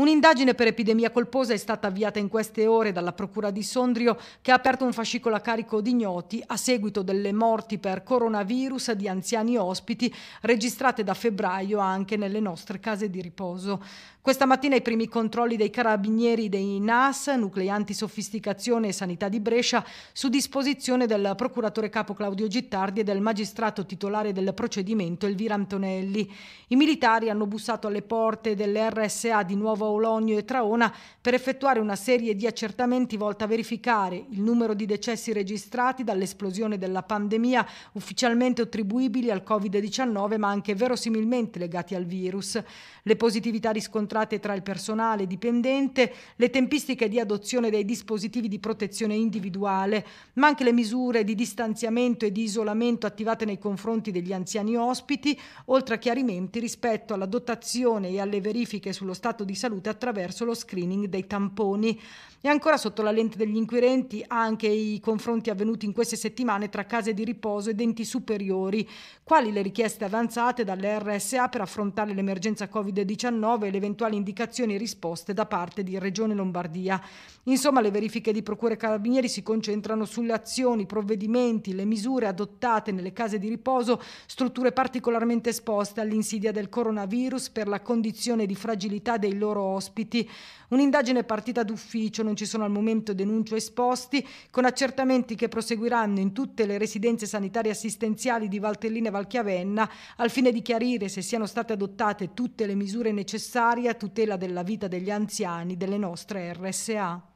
Un'indagine per epidemia colposa è stata avviata in queste ore dalla Procura di Sondrio che ha aperto un fascicolo a carico di ignoti a seguito delle morti per coronavirus di anziani ospiti registrate da febbraio anche nelle nostre case di riposo. Questa mattina i primi controlli dei carabinieri dei NAS, nuclei antisofisticazione e sanità di Brescia, su disposizione del procuratore capo Claudio Gittardi e del magistrato titolare del procedimento Elvira Antonelli. I militari hanno bussato alle porte dell'RSA di Nuovo Ologno e Traona per effettuare una serie di accertamenti volta a verificare il numero di decessi registrati dall'esplosione della pandemia ufficialmente attribuibili al Covid-19 ma anche verosimilmente legati al virus, le positività riscontrate tra il personale dipendente, le tempistiche di adozione dei dispositivi di protezione individuale, ma anche le misure di distanziamento e di isolamento attivate nei confronti degli anziani ospiti, oltre a chiarimenti rispetto alla dotazione e alle verifiche sullo stato di salute salute attraverso lo screening dei tamponi. E ancora sotto la lente degli inquirenti anche i confronti avvenuti in queste settimane tra case di riposo e denti superiori, quali le richieste avanzate dalle RSA per affrontare l'emergenza Covid-19 e le eventuali indicazioni e risposte da parte di Regione Lombardia. Insomma, le verifiche di Procure Carabinieri si concentrano sulle azioni, i provvedimenti, le misure adottate nelle case di riposo, strutture particolarmente esposte all'insidia del coronavirus per la condizione di fragilità dei loro loro ospiti. Un'indagine è partita d'ufficio, non ci sono al momento denunce esposti, con accertamenti che proseguiranno in tutte le residenze sanitarie assistenziali di Valtellina e Valchiavenna, al fine di chiarire se siano state adottate tutte le misure necessarie a tutela della vita degli anziani delle nostre RSA.